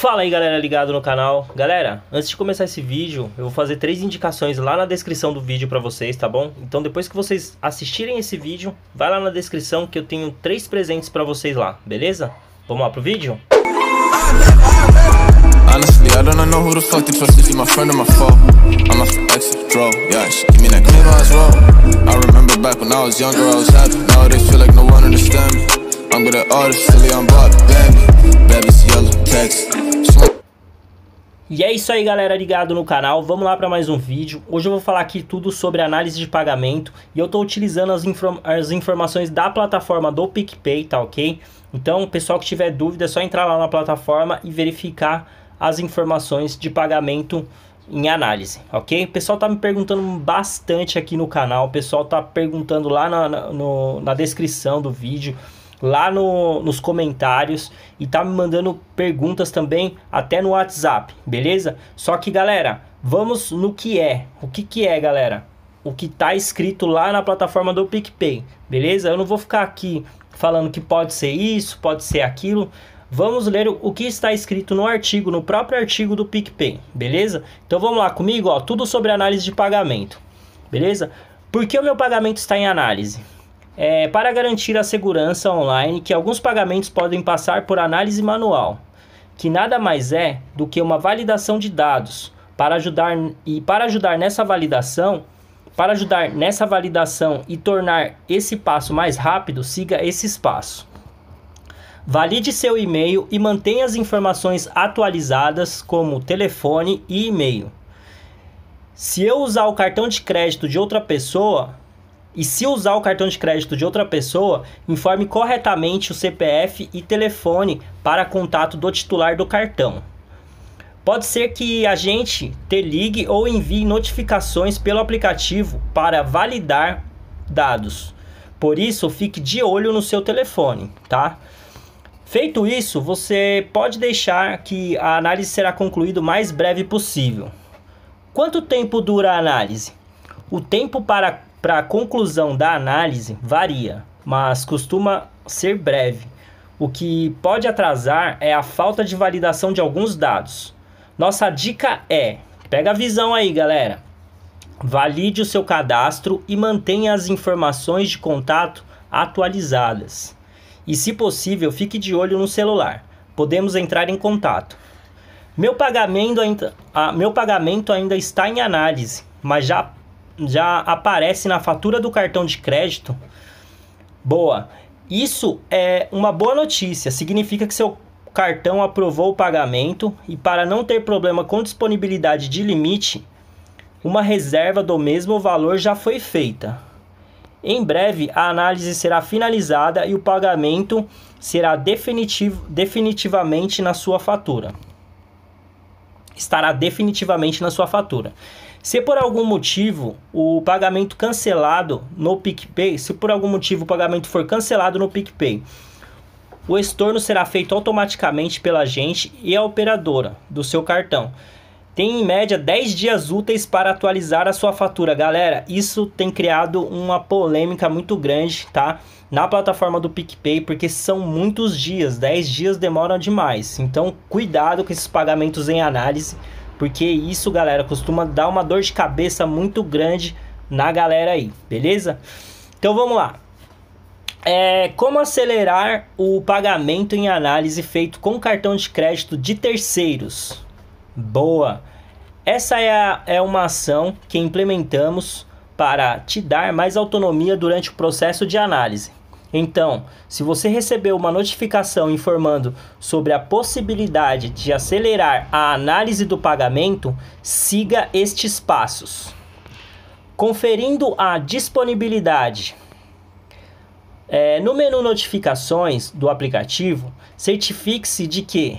Fala aí galera ligado no canal. Galera, antes de começar esse vídeo, eu vou fazer três indicações lá na descrição do vídeo para vocês, tá bom? Então depois que vocês assistirem esse vídeo, vai lá na descrição que eu tenho três presentes para vocês lá, beleza? Vamos lá pro vídeo? Honestly, I don't know who the my friend or my I'm a ex yeah, me that clean I remember back when I was younger, I was happy. like no one me. I'm artist, silly, I'm Baby's yellow text. E é isso aí galera, ligado no canal, vamos lá para mais um vídeo. Hoje eu vou falar aqui tudo sobre análise de pagamento e eu estou utilizando as, inform as, informações da plataforma do PicPay, tá ok? Então, pessoal que tiver dúvida é só entrar lá na plataforma e verificar as informações de pagamento em análise, ok? O pessoal tá me perguntando bastante aqui no canal, o pessoal tá perguntando lá na, na, no, na descrição do vídeo lá no, nos comentários e tá me mandando perguntas também até no WhatsApp, beleza? Só que galera, vamos no que é. O que que é, galera? O que tá escrito lá na plataforma do PicPay, beleza? Eu não vou ficar aqui falando que pode ser isso, pode ser aquilo. Vamos ler o que está escrito no artigo, no próprio artigo do PicPay, beleza? Então vamos lá comigo, ó, tudo sobre análise de pagamento, beleza? Por que o meu pagamento está em análise? é, para garantir a segurança online que alguns pagamentos podem passar por análise manual, que nada mais é do que uma validação de dados. Para ajudar e para ajudar nessa validação, para ajudar nessa validação e tornar esse passo mais rápido, siga esse espaço. Valide seu e-mail e mantenha as informações atualizadas, como telefone e e-mail. Se eu usar o cartão de crédito de outra pessoa, e se usar o cartão de crédito de outra pessoa, informe corretamente o CPF e telefone para contato do titular do cartão. Pode ser que a gente te ligue ou envie notificações pelo aplicativo para validar dados. Por isso, fique de olho no seu telefone, tá? Feito isso, você pode deixar que a análise será concluída o mais breve possível. Quanto tempo dura a análise? O tempo para para a conclusão da análise varia, mas costuma ser breve. O que pode atrasar é a falta de validação de alguns dados. Nossa dica é: pega a visão aí, galera. Valide o seu cadastro e mantenha as informações de contato atualizadas. E, se possível, fique de olho no celular. Podemos entrar em contato. Meu pagamento, ainda, ah, meu pagamento ainda está em análise, mas já já aparece na fatura do cartão de crédito. Boa. Isso é uma boa notícia. Significa que seu cartão aprovou o pagamento e para não ter problema com disponibilidade de limite, uma reserva do mesmo valor já foi feita. Em breve, a análise será finalizada e o pagamento será definitivo, definitivamente na sua fatura. Estará definitivamente na sua fatura. Se por algum motivo o pagamento cancelado no PicPay, se por algum motivo o pagamento for cancelado no PicPay, o estorno será feito automaticamente pela gente e a operadora do seu cartão. Tem em média 10 dias úteis para atualizar a sua fatura. Galera, isso tem criado uma polêmica muito grande, tá? Na plataforma do PicPay, porque são muitos dias, 10 dias demora demais. Então, cuidado com esses pagamentos em análise porque isso, galera, costuma dar uma dor de cabeça muito grande na galera aí, beleza? Então vamos lá. É, como acelerar o pagamento em análise feito com cartão de crédito de terceiros? Boa! Essa é, a, é uma ação que implementamos para te dar mais autonomia durante o processo de análise. Então, se você recebeu uma notificação informando sobre a possibilidade de acelerar a análise do pagamento, siga estes passos. Conferindo a disponibilidade. É, no menu Notificações do aplicativo, certifique-se de que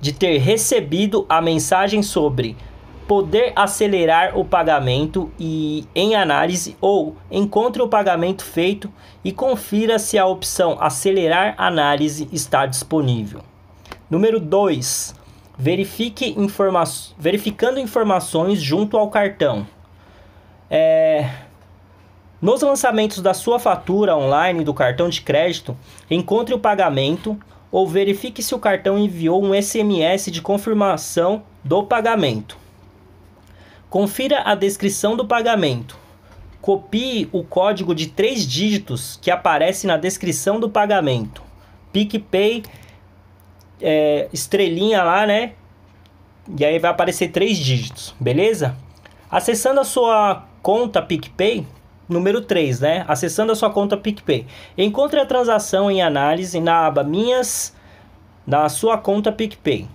de ter recebido a mensagem sobre poder acelerar o pagamento e em análise ou encontre o pagamento feito e confira se a opção acelerar análise está disponível. Número 2. Verifique informa verificando informações junto ao cartão. É... Nos lançamentos da sua fatura online do cartão de crédito, encontre o pagamento ou verifique se o cartão enviou um SMS de confirmação do pagamento. Confira a descrição do pagamento. Copie o código de três dígitos que aparece na descrição do pagamento. PicPay, é, estrelinha lá, né? E aí vai aparecer três dígitos, beleza? Acessando a sua conta PicPay, número 3, né? Acessando a sua conta PicPay. Encontre a transação em análise na aba Minhas da sua conta PicPay.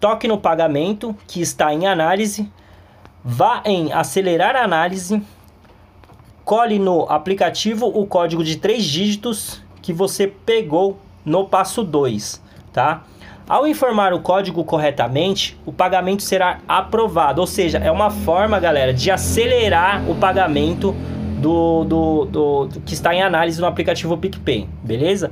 Toque no pagamento que está em análise Vá em acelerar a análise, cole no aplicativo o código de três dígitos que você pegou no passo 2, tá? Ao informar o código corretamente, o pagamento será aprovado, ou seja, é uma forma, galera, de acelerar o pagamento do, do, do, do que está em análise no aplicativo PicPay, beleza?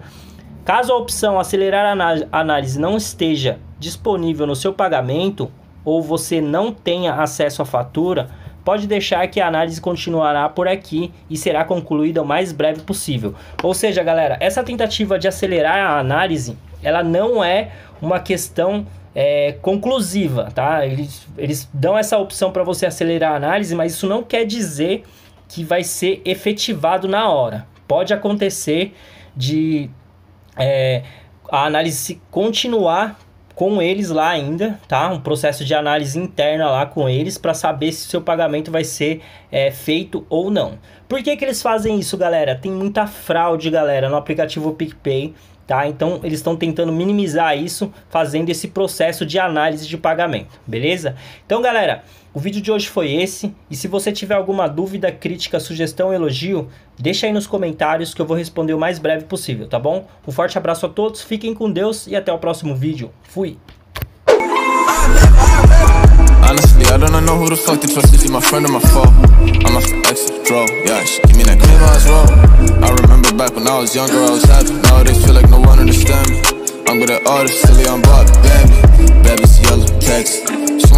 Caso a opção acelerar a análise não esteja disponível no seu pagamento, ou você não tenha acesso à fatura, pode deixar que a análise continuará por aqui e será concluída o mais breve possível. Ou seja, galera, essa tentativa de acelerar a análise, ela não é uma questão é, conclusiva, tá? Eles, eles dão essa opção para você acelerar a análise, mas isso não quer dizer que vai ser efetivado na hora. Pode acontecer de é, a análise continuar com eles lá ainda, tá? Um processo de análise interna lá com eles para saber se seu pagamento vai ser é, feito ou não. Por que, que eles fazem isso, galera? Tem muita fraude, galera, no aplicativo PicPay Tá? Então eles estão tentando minimizar isso fazendo esse processo de análise de pagamento, beleza? Então, galera, o vídeo de hoje foi esse e se você tiver alguma dúvida, crítica, sugestão, elogio, deixa aí nos comentários que eu vou responder o mais breve possível, tá bom? Um forte abraço a todos, fiquem com Deus e até o próximo vídeo. Fui. Honestly, I don't know who the fuck to trust if you my friend or my foe. I'm a exit draw, yeah, she give me that clear eyes roll. I remember back when I was younger, I was happy. Nowadays, feel like no one understand me. I'm with at artist, silly, I'm Bob, baby. Baby's yellow, text.